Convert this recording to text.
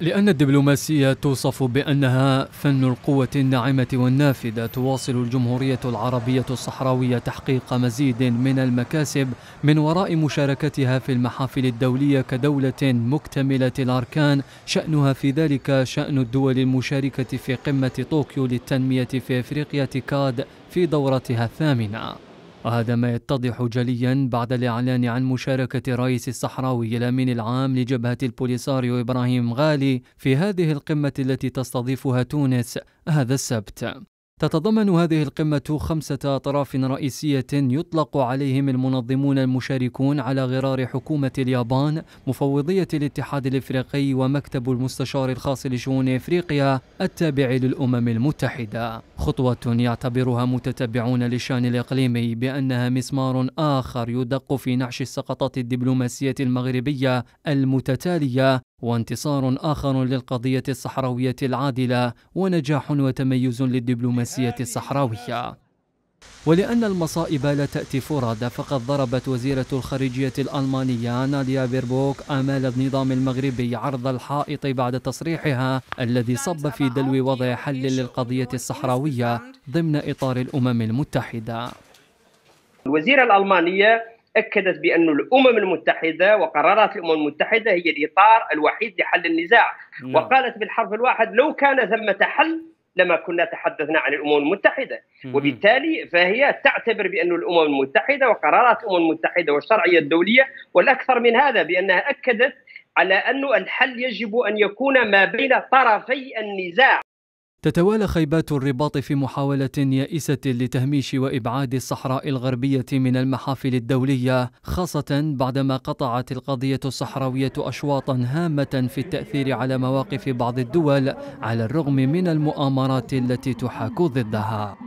لأن الدبلوماسية توصف بأنها فن القوة الناعمة والنافذة تواصل الجمهورية العربية الصحراوية تحقيق مزيد من المكاسب من وراء مشاركتها في المحافل الدولية كدولة مكتملة الأركان شأنها في ذلك شأن الدول المشاركة في قمة طوكيو للتنمية في إفريقيا تكاد في دورتها الثامنة وهذا ما يتضح جليا بعد الإعلان عن مشاركة رئيس الصحراوي الأمين العام لجبهة البوليساريو إبراهيم غالي في هذه القمة التي تستضيفها تونس هذا السبت تتضمن هذه القمة خمسة أطراف رئيسية يطلق عليهم المنظمون المشاركون على غرار حكومة اليابان، مفوضية الاتحاد الافريقي ومكتب المستشار الخاص لشؤون افريقيا التابع للأمم المتحدة. خطوة يعتبرها متتبعون للشان الإقليمي بأنها مسمار آخر يدق في نعش السقطات الدبلوماسية المغربية المتتالية وانتصار آخر للقضية الصحراوية العادلة ونجاح وتميز للدبلوماسية يعني الصحراوية ولأن المصائب لا تأتي فرادى فقد ضربت وزيرة الخارجية الألمانية ناديا بيربوك آمال النظام المغربي عرض الحائط بعد تصريحها الذي صب في دلو وضع حل للقضية الصحراوية ضمن إطار الأمم المتحدة الوزيرة الألمانية اكدت بان الامم المتحده وقرارات الامم المتحده هي الاطار الوحيد لحل النزاع لا. نعم. وقالت بالحرف الواحد لو كان ثمه حل لما كنا تحدثنا عن الامم المتحده وبالتالي فهي تعتبر بان الامم المتحده وقرارات الامم المتحده والشرعيه الدوليه والاكثر من هذا بانها اكدت على أن الحل يجب أن يكون ما بين طرفي النزاع تتوالى خيبات الرباط في محاولة يائسة لتهميش وإبعاد الصحراء الغربية من المحافل الدولية خاصة بعدما قطعت القضية الصحراوية أشواطا هامة في التأثير على مواقف بعض الدول على الرغم من المؤامرات التي تحاك ضدها